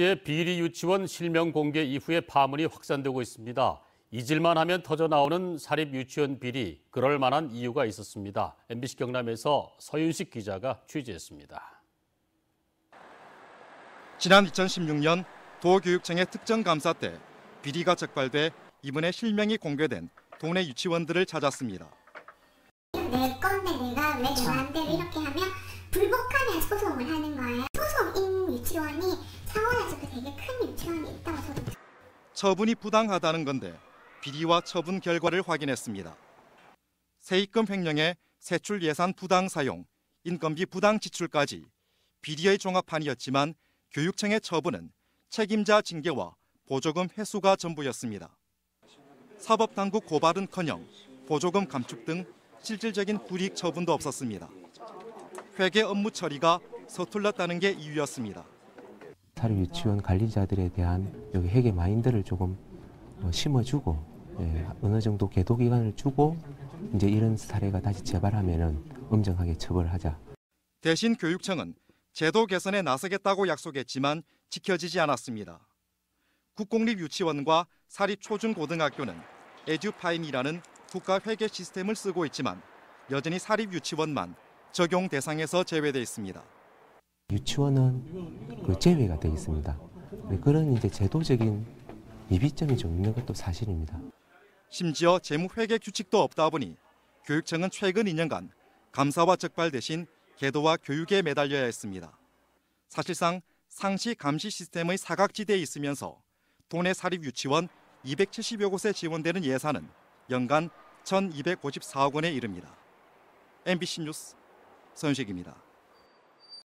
의 비리 유치원 실명 공개 이후에 파문이 확산되고 있습니다. 잊을만 하면 터져나오는 사립 유치원 비리, 그럴 만한 이유가 있었습니다. MBC 경남에서 서윤식 기자가 취재했습니다. 지난 2016년 도교육청의 특정 감사 때 비리가 적발돼 이분의 실명이 공개된 동네 유치원들을 찾았습니다. 내 건데 내가 왜 저한테 이렇게 하면 상원에서 그 되게 큰 유치원이 있다고 저도 처분이 부당하다는 건데 비리와 처분 결과를 확인했습니다. 세입금 횡령에 세출 예산 부당 사용, 인건비 부당 지출까지 비리의 종합판이었지만 교육청의 처분은 책임자 징계와 보조금 회수가 전부였습니다. 사법당국 고발은커녕 보조금 감축 등 실질적인 불이익 처분도 없었습니다. 회계 업무 처리가 서툴렀다는 게 이유였습니다. 사립 유치원 관리자들에 대한 여기 회계 마인드를 조금 어, 심어주고 예, 어느 정도 계도 기간을 주고 이제 이런 사례가 다시 재발하면은 엄정하게 처벌하자. 대신 교육청은 제도 개선에 나서겠다고 약속했지만 지켜지지 않았습니다. 국공립 유치원과 사립 초중고등학교는 에듀파임이라는 국가 회계 시스템을 쓰고 있지만 여전히 사립 유치원만 적용 대상에서 제외돼 있습니다. 유치원은 그 제외가 되어 있습니다. 네, 그런 이제 제도적인 미비점이 좀 있는 것도 사실입니다. 심지어 재무 회계 규칙도 없다 보니 교육청은 최근 2년간 감사와 적발 대신 계도와 교육에 매달려야 했습니다. 사실상 상시 감시 시스템의 사각지대에 있으면서 도내 사립 유치원 270여 곳에 지원되는 예산은 연간 1,254억 원에 이릅니다. MBC 뉴스 선식입니다.